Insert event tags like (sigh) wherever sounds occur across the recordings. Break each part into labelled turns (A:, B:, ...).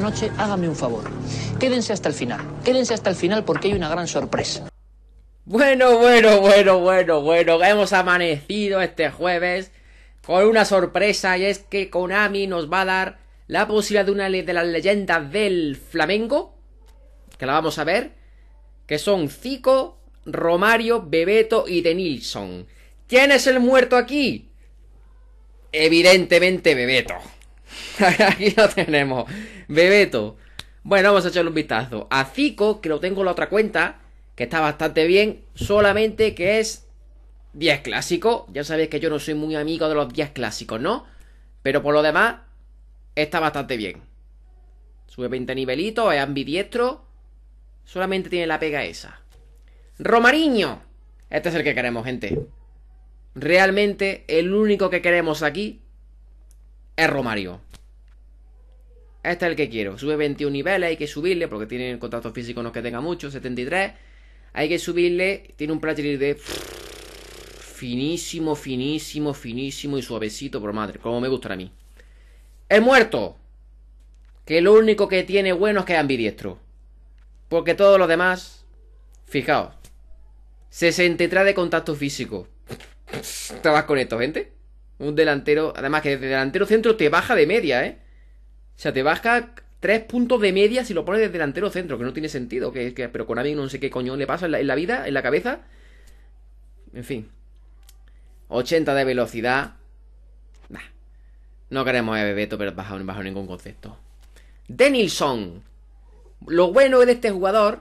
A: noche hágame un favor. Quédense hasta el final. Quédense hasta el final porque hay una gran sorpresa. Bueno, bueno, bueno, bueno, bueno. Hemos amanecido este jueves con una sorpresa y es que Konami nos va a dar la posibilidad de una de las leyendas del flamenco. Que la vamos a ver. Que son Zico, Romario, Bebeto y Denilson. ¿Quién es el muerto aquí? Evidentemente Bebeto. (laughs) Aquí lo tenemos. Bebeto. Bueno, vamos a echarle un vistazo. A Zico, que lo tengo en la otra cuenta, que está bastante bien, solamente que es 10 clásico. Ya sabéis que yo no soy muy amigo de los 10 clásicos, ¿no? Pero por lo demás, está bastante bien. Sube 20 nivelitos, es ambidiestro. Solamente tiene la pega esa. Romariño. Este es el que queremos, gente. Realmente el único que queremos aquí es Romario. Este es el que quiero. Sube 21 niveles, hay que subirle, porque tiene el contacto físico no que tenga mucho, 73. Hay que subirle, tiene un platillo de... Finísimo, finísimo, finísimo y suavecito, por madre, como me gusta a mí. Es muerto! Que lo único que tiene bueno es que es ambidiestro. Porque todos los demás... Fijaos. 63 de contacto físico. ¿Te vas con esto, gente? Un delantero, además que desde delantero centro te baja de media, ¿eh? O sea, te baja tres puntos de media si lo pones de delantero centro, que no tiene sentido. Que, que pero mí no sé qué coño le pasa en la, vida, en la cabeza. En fin. 80 de velocidad. No queremos a eh, Bebeto, pero bajo, bajo ningún concepto. Denilson. Lo bueno de este jugador.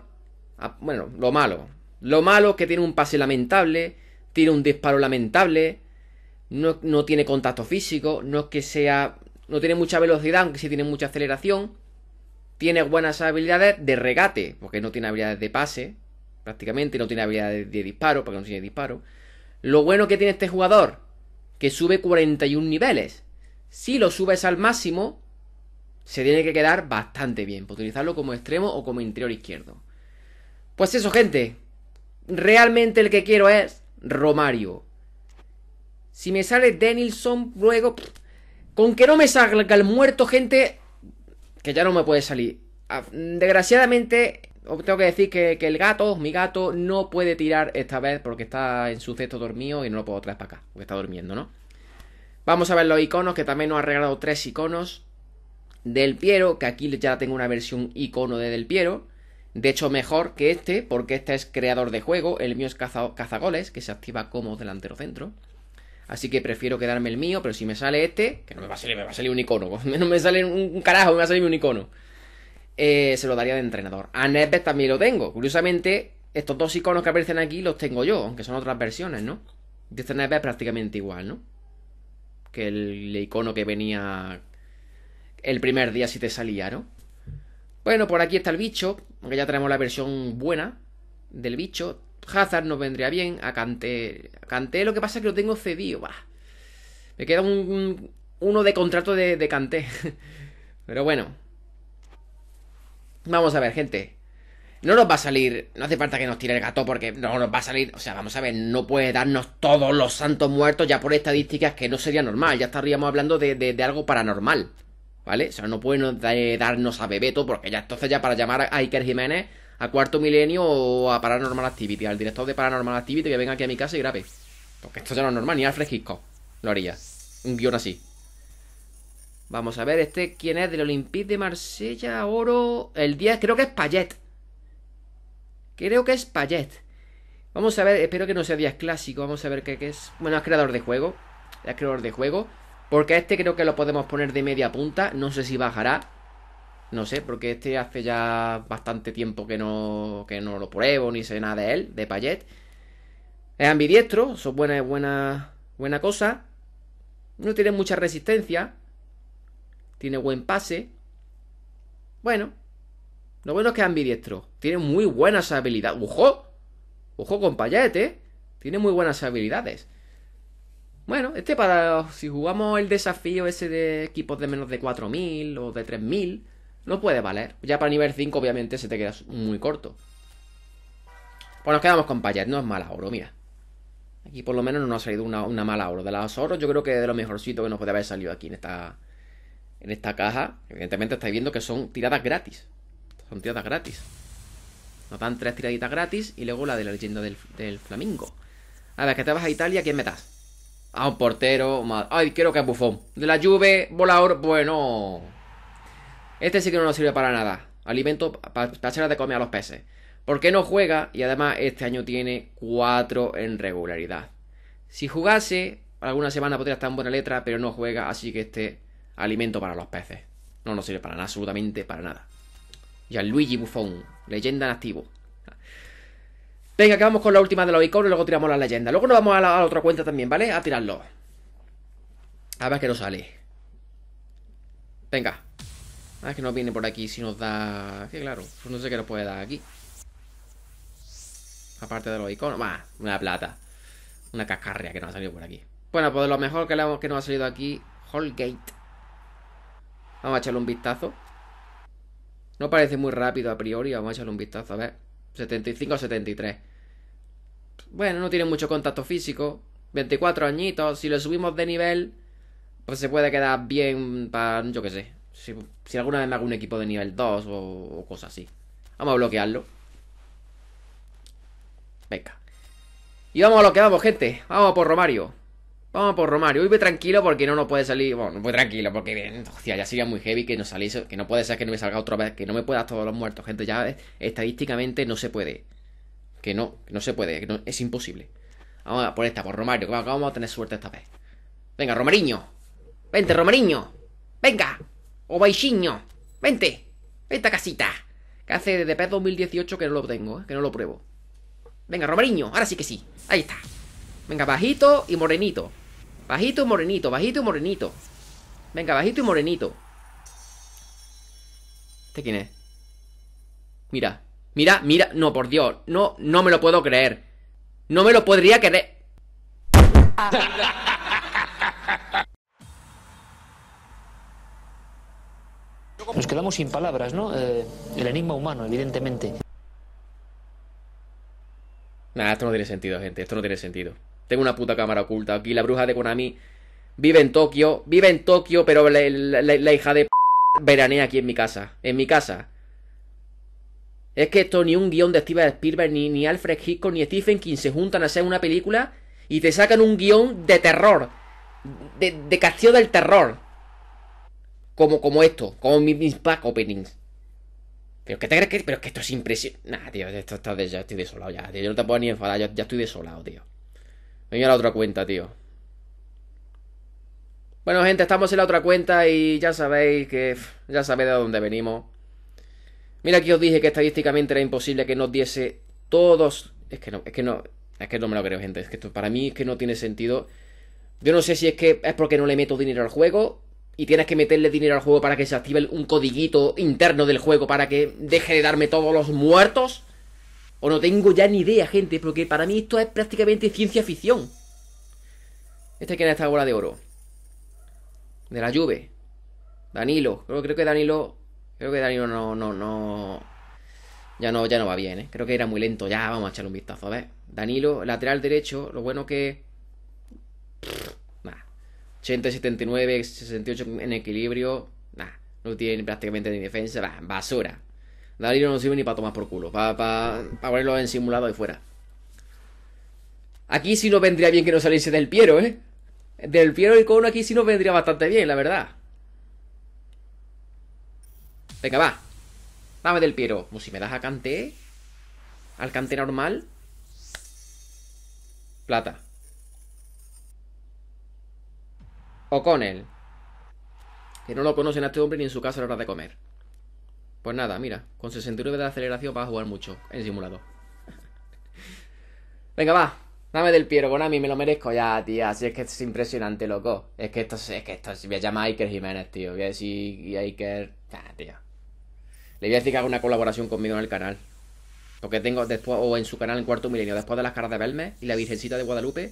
A: Ah, bueno, lo malo. Lo malo es que tiene un pase lamentable. Tiene un disparo lamentable no, tiene contacto físico, no es que sea. no tiene mucha velocidad, aunque sí tiene mucha aceleración. Tiene buenas habilidades de regate, porque no tiene habilidades de pase, prácticamente, no tiene habilidades de disparo, porque no tiene disparo. Lo bueno que tiene este jugador, que sube 41 niveles. Si lo subes al máximo, se tiene que quedar bastante bien, para utilizarlo como extremo o como interior izquierdo. Pues eso, gente. Realmente el que quiero es Romario. Si me sale Denilson, luego. con que no me salga el muerto, gente. Que ya no me puede salir. Ah, desgraciadamente, tengo que decir que, el gato, mi gato, no puede tirar esta vez porque está en su cesto dormido y no lo puedo traer para acá. Porque está durmiendo, ¿no? Vamos a ver los iconos, que también nos ha regalado tres iconos. Del Piero, que aquí ya tengo una versión icono de Del Piero. De hecho, mejor que este, porque este es creador de juego. El mío es cazagoles, que se activa como delantero centro. Así que prefiero quedarme el mío, pero si me sale este, que no me va a salir, me va a salir un icono. (laughs) No me sale un carajo, me va a salir un icono. Eh, se lo daría de entrenador. A también lo tengo. Curiosamente, estos dos iconos que aparecen aquí los tengo yo, aunque son otras versiones, ¿no? De este prácticamente igual, ¿no? Que el, el icono que venía el primer día si te salía, ¿no? Bueno, por aquí está el bicho, aunque ya tenemos la versión buena del bicho. Hazard nos vendría bien. A Canté. Canté lo que pasa es que lo tengo cedido. va. Me queda un, uno de contrato de, Canté. (laughs) Pero bueno. Vamos a ver, gente. No nos va a salir. No hace falta que nos tire el gato porque no nos va a salir. O sea, vamos a ver, no puede darnos todos los santos muertos ya por estadísticas que no sería normal. Ya estaríamos hablando de, de algo paranormal. ¿Vale? O sea, no puede darnos a Bebeto porque ya entonces ya para llamar a Iker Jiménez a Cuarto Milenio o a Paranormal Activity, al director de Paranormal Activity que venga aquí a mi casa y grabe. Porque esto ya no es normal, ni Alfred Hitchcock lo haría. Un guión así. Vamos a ver, este quién es del Olympique de Marsella, oro. El 10, creo que es Payet. Creo que es Payet. Vamos a ver, espero que no sea 10 clásico. Vamos a ver qué, es. Bueno, es creador de juego. Es creador de juego. Porque este creo que lo podemos poner de media punta. No sé si bajará. No sé, porque este hace ya bastante tiempo que no, que no lo pruebo, ni sé nada de él, de Payet. Es ambidiestro, eso es buena, buena, buena cosa. No tiene mucha resistencia. Tiene buen pase. Bueno. Lo bueno es que es ambidiestro. Tiene muy buenas habilidades. ¡Ojo! ujo con Payet, ¿eh? Tiene muy buenas habilidades. Bueno, este para... Si jugamos el desafío ese de equipos de menos de 4.000 o de 3.000 no puede valer. Ya para nivel 5, obviamente, se te queda muy corto. Pues nos quedamos con Payet, no es mala oro, mira. Aquí por lo menos no nos ha salido una, mala oro. De las oros, yo creo que es de lo mejorcito que nos puede haber salido aquí en esta. En esta caja. Evidentemente estáis viendo que son tiradas gratis. Son tiradas gratis. Nos dan tres tiraditas gratis y luego la de la leyenda del, flamingo. A ver, que te vas a Italia, ¿quién metas? A un portero. Madre. Ay, quiero que es bufón. De la lluvia, volador. Bueno. Este sí que no nos sirve para nada. Alimento para hacer de comer a los peces. Porque no juega y además este año tiene 4 en regularidad. Si jugase, alguna semana podría estar en buena letra, pero no juega, así que este alimento para los peces. No nos sirve para nada, absolutamente para nada. Luigi Buffon, leyenda en activo. Venga, acabamos con la última de los iconos y luego tiramos la leyenda. Luego nos vamos a la, otra cuenta también, ¿vale? A tirarlo. A ver qué nos sale. Venga. Ah, es que no viene por aquí si nos da... Que claro, pues no sé qué nos puede dar aquí. Aparte de los iconos. va una plata. Una cascarria que nos ha salido por aquí. Bueno, pues lo mejor que, le, que nos ha salido aquí, Hallgate Vamos a echarle un vistazo. No parece muy rápido a priori. Vamos a echarle un vistazo. A ver. 75 o 73. Bueno, no tiene mucho contacto físico. 24 añitos. Si lo subimos de nivel, pues se puede quedar bien para, yo qué sé, si, alguna vez me hago un equipo de nivel 2 o, cosas así. Vamos a bloquearlo. Venga. Y vamos a lo que vamos, gente. Vamos por Romario. Vamos por Romario. Hoy ve tranquilo porque no nos puede salir. Bueno, voy tranquilo porque ya sería muy heavy que no saliese. Que no puede ser que no me salga otra vez. Que no me puedas todos los muertos, gente. Ya eh, estadísticamente no se puede. Que no, no se puede. Que no, es imposible. Vamos a por esta, por Romario. vamos a tener suerte esta vez. Venga, Romariño. Vente, Romariño. Venga. ¡O Baixinho! ¡Vente! ¡Vente a casita! Que hace de 2018 que no lo tengo, eh, que no lo pruebo. Venga, Romariño, ahora sí que sí. Ahí está. Venga, bajito y morenito. Bajito y morenito, bajito y morenito. Venga, bajito y morenito. ¿Este quién es? Mira, mira, mira. No, por Dios. No, no me lo puedo creer. No me lo podría creer. (laughs) Nos quedamos sin palabras, ¿no? Eh, el enigma humano, evidentemente. Nada, esto no tiene sentido, gente. Esto no tiene sentido. Tengo una puta cámara oculta aquí. La bruja de Konami vive en Tokio. Vive en Tokio, pero la, hija de p... veranea aquí en mi casa. En mi casa. Es que esto ni un guión de Steven Spielberg, ni, Alfred Hitchcock, ni Stephen King se juntan a hacer una película y te sacan un guión de terror. De, de castillo del terror como, como esto, como mis, pack openings. Pero que te crees que. Pero es que esto es impresionante. Nah, tío, esto está ya estoy desolado ya, Yo no te puedo ni enfadar, ya, estoy desolado, tío. Venga a la otra cuenta, tío. Bueno, gente, estamos en la otra cuenta y ya sabéis que. Ya sabéis de dónde venimos. Mira que os dije que estadísticamente era imposible que nos diese todos. Es que no, es que no. Es que no me lo creo, gente. Es que esto para mí es que no tiene sentido. Yo no sé si es que es porque no le meto dinero al juego y tienes que meterle dinero al juego para que se active un codiguito interno del juego para que deje de darme todos los muertos. O no tengo ya ni idea, gente, porque para mí esto es prácticamente ciencia ficción. Este que es esta bola de oro. De la lluvia. Danilo. Creo, creo que Danilo. Creo que Danilo no, no, no. Ya no, ya no va bien, ¿eh? Creo que era muy lento. Ya, vamos a echarle un vistazo. A ver. Danilo, lateral derecho. Lo bueno que. 80 79, 68 en equilibrio. Nah, no tiene prácticamente ni defensa. basura. Darío no sirve ni para tomar por culo. Para ponerlo en simulado y fuera. Aquí sí nos vendría bien que no saliese del Piero, ¿eh? Del Piero y con aquí sí nos vendría bastante bien, la verdad. Venga, va. Dame del Piero. Pues si me das a Canté. Al Canté normal. Plata. con él Que no lo conocen a este hombre ni en su casa a la hora de comer. Pues nada, mira, con 69 de aceleración va a jugar mucho en simulador. (laughs) Venga, va. Dame del Piero mí me lo merezco ya, tía. Si es que es impresionante, loco. Es que esto es que esto. voy a llamar a Iker Jiménez, tío. Voy a decir Iker. Ah, tía, Le voy a decir que haga una colaboración conmigo en el canal. Porque tengo después, o en su canal en cuarto milenio, después de las caras de Belme y la Virgencita de Guadalupe,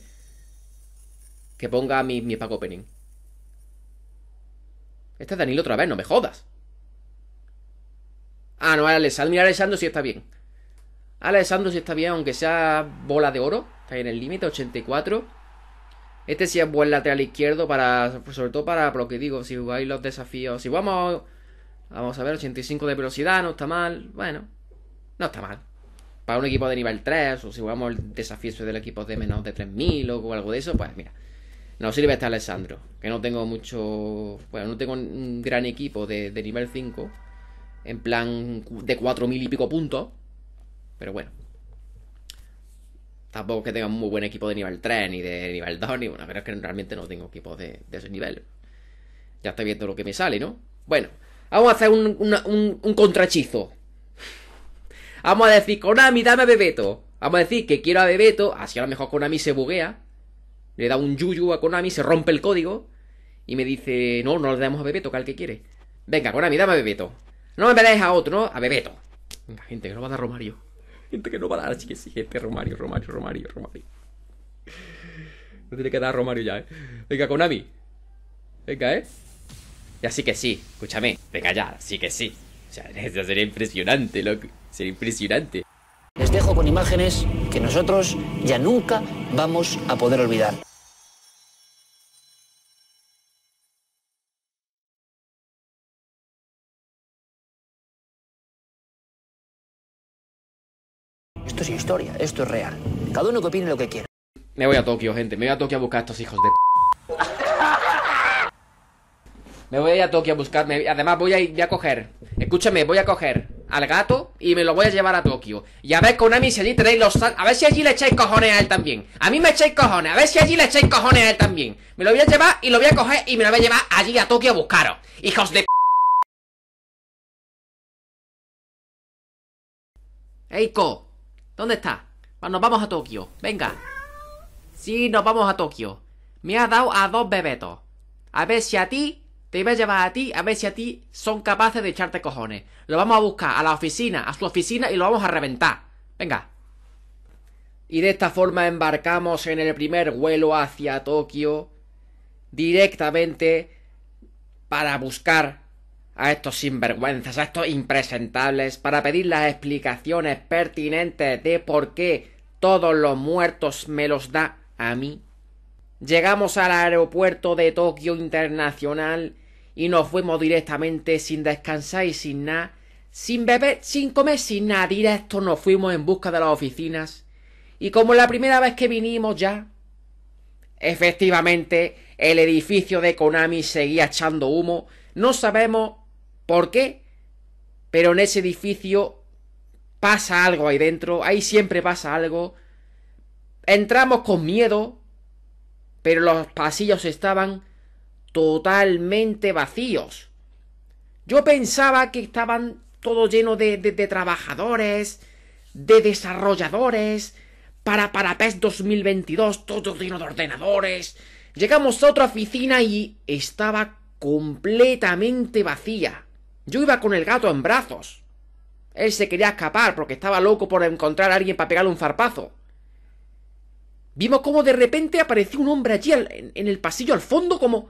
A: que ponga mi, mi pack opening. Este es Danilo otra vez, no me jodas. Ah, no, Alessandro. Mira, Alessandro sí está bien. Alessandro sí está bien, aunque sea bola de oro. Está en el límite, 84. Este sí es buen lateral izquierdo para. Sobre todo para lo que digo, si jugáis los desafíos. Si vamos. Vamos a ver, 85 de velocidad, no está mal. Bueno, no está mal. Para un equipo de nivel 3, o si jugamos el desafío del equipo de menos de 3000 o algo de eso, pues mira. No sirve este Alessandro, que no tengo mucho. Bueno, no tengo un gran equipo de, nivel 5. En plan de 4.000 y pico puntos. Pero bueno. Tampoco que tenga un muy buen equipo de nivel 3, ni de nivel 2, ni bueno, pero es que realmente no tengo equipo de, ese nivel. Ya está viendo lo que me sale, ¿no? Bueno, vamos a hacer un, contrachizo. Vamos a decir, Konami, dame a Bebeto. Vamos a decir que quiero a Bebeto, así a lo mejor Konami se buguea le da un yuyu a Konami, se rompe el código y me dice, no, no le damos a Bebeto, que al que quiere. Venga, Konami, dame a Bebeto. No me dejes a otro, ¿no? A Bebeto. Venga, gente, que no va a dar Romario. Gente que no va a dar, que sí, gente, Romario, Romario, Romario, Romario. No tiene que dar Romario ya, ¿eh? Venga, Konami. Venga, ¿eh? Ya sí que sí, escúchame. Venga ya, sí que sí. O sea, (laughs) eso sería impresionante, loco. Sería impresionante. Les dejo con imágenes que nosotros ya nunca vamos a poder olvidar. historia, esto es real. Cada uno que opine lo que quiera. Me voy a Tokio, gente, me voy a Tokio a buscar a estos hijos de... Me voy a ir a Tokio a buscarme. Además, voy a, ir, a coger. Escúchame, voy a coger al gato y me lo voy a llevar a Tokio. Y a ver, con si allí tenéis los. A ver si allí le echáis cojones a él también. A mí me echáis cojones. A ver si allí le echáis cojones a él también. Me lo voy a llevar y lo voy a coger y me lo voy a llevar allí a Tokio a buscaros. Hijos de. Eiko, ¿Dónde está? Nos vamos a Tokio. Venga. Sí, nos vamos a Tokio. Me ha dado a dos bebetos. A ver si a ti te iba a llevar a ti, a ver si a ti son capaces de echarte cojones. Lo vamos a buscar a la oficina, a su oficina y lo vamos a reventar. Venga. Y de esta forma embarcamos en el primer vuelo hacia Tokio directamente para buscar a estos sinvergüenzas, a estos impresentables, para pedir las explicaciones pertinentes de por qué todos los muertos me los da a mí. Llegamos al aeropuerto de Tokio Internacional y nos fuimos directamente sin descansar y sin nada, sin beber, sin comer, sin nada. Directo nos fuimos en busca de las oficinas. Y como la primera vez que vinimos ya, efectivamente, el edificio de Konami seguía echando humo. No sabemos ¿Por qué? Pero en ese edificio pasa algo ahí dentro, ahí siempre pasa algo. Entramos con miedo, pero los pasillos estaban totalmente vacíos. Yo pensaba que estaban todo lleno de, trabajadores, de desarrolladores, para Parapest 2022, todo lleno de ordenadores. Llegamos a otra oficina y estaba completamente vacía. Yo iba con el gato en brazos. Él se quería escapar porque estaba loco por encontrar a alguien para pegarle un zarpazo. Vimos cómo de repente apareció un hombre allí en, el pasillo al fondo como...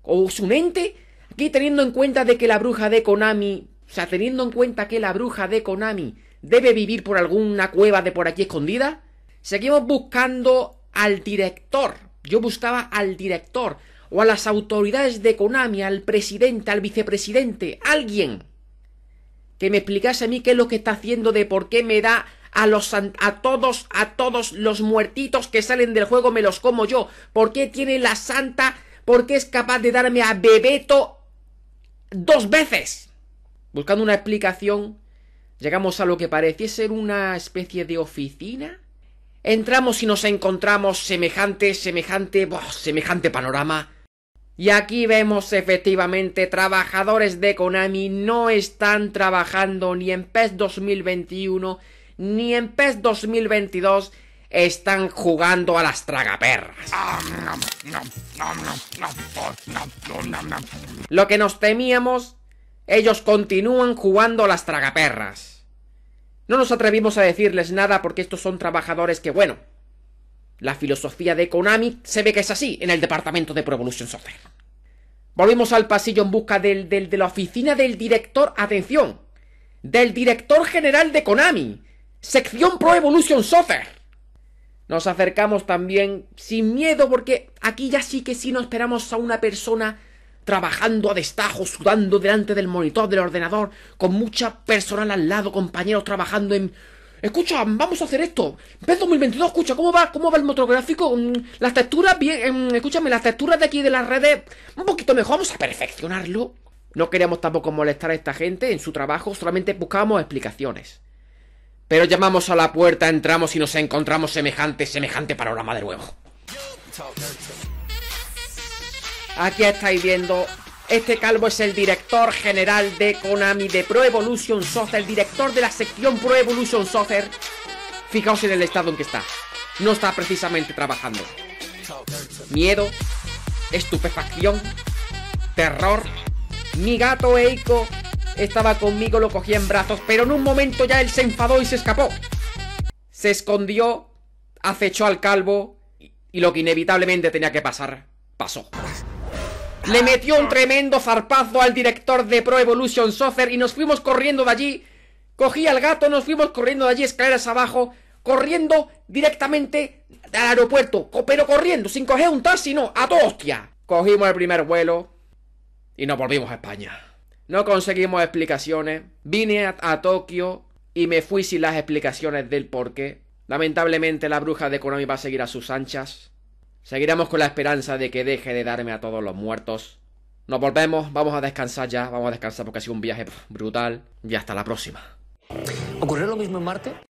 A: o su mente. Aquí teniendo en cuenta de que la bruja de Konami... O sea, teniendo en cuenta que la bruja de Konami debe vivir por alguna cueva de por aquí escondida. Seguimos buscando al director. Yo buscaba al director o a las autoridades de Konami, al presidente, al vicepresidente, alguien que me explicase a mí qué es lo que está haciendo de por qué me da a los a todos a todos los muertitos que salen del juego me los como yo. ¿Por qué tiene la santa? ¿Por qué es capaz de darme a Bebeto dos veces? Buscando una explicación, llegamos a lo que parece ser una especie de oficina. Entramos y nos encontramos semejante, semejante, boh, semejante panorama y aquí vemos efectivamente trabajadores de Konami no están trabajando ni en PES 2021 ni en PES 2022 están jugando a las tragaperras. Lo que nos temíamos, ellos continúan jugando a las tragaperras. No nos atrevimos a decirles nada porque estos son trabajadores que, bueno, la filosofía de Konami se ve que es así en el departamento de Pro Evolution Soccer. Volvemos al pasillo en busca del, de la oficina del director, atención, del director general de Konami, sección Pro Evolution Nos acercamos también sin miedo porque aquí ya sí que sí nos esperamos a una persona trabajando a destajo, sudando delante del monitor del ordenador, con mucha personal al lado, compañeros trabajando en escucha, vamos a hacer esto. ¿Ves 2022? Escucha, ¿cómo va, cómo va el motográfico? Mm, las texturas, bien, em, escúchame, las texturas de aquí de las redes, un poquito mejor, vamos a perfeccionarlo. No queríamos tampoco molestar a esta gente en su trabajo, solamente buscamos explicaciones. Pero llamamos a la puerta, entramos y nos encontramos semejante, semejante panorama de nuevo. Aquí estáis viendo este calvo es el director general de Konami de Pro Evolution Soccer, el director de la sección Pro Evolution Soccer. Fijaos en el estado en que está. No está precisamente trabajando. Miedo, estupefacción, terror. Mi gato Eiko estaba conmigo, lo cogí en brazos, pero en un momento ya él se enfadó y se escapó. Se escondió, acechó al calvo y lo que inevitablemente tenía que pasar, pasó. Le metió un tremendo zarpazo al director de Pro Evolution Soccer y nos fuimos corriendo de allí. Cogí al gato, nos fuimos corriendo de allí, escaleras abajo, corriendo directamente al aeropuerto, pero corriendo, sin coger un taxi, no, a toda hostia. Cogimos el primer vuelo y nos volvimos a España. No conseguimos explicaciones. Vine a, Tokio y me fui sin las explicaciones del por qué. Lamentablemente la bruja de Konami va a seguir a sus anchas. Seguiremos con la esperanza de que deje de darme a todos los muertos. Nos volvemos, vamos a descansar ya, vamos a descansar porque ha sido un viaje brutal y hasta la próxima. ¿Ocurrió lo mismo en Marte?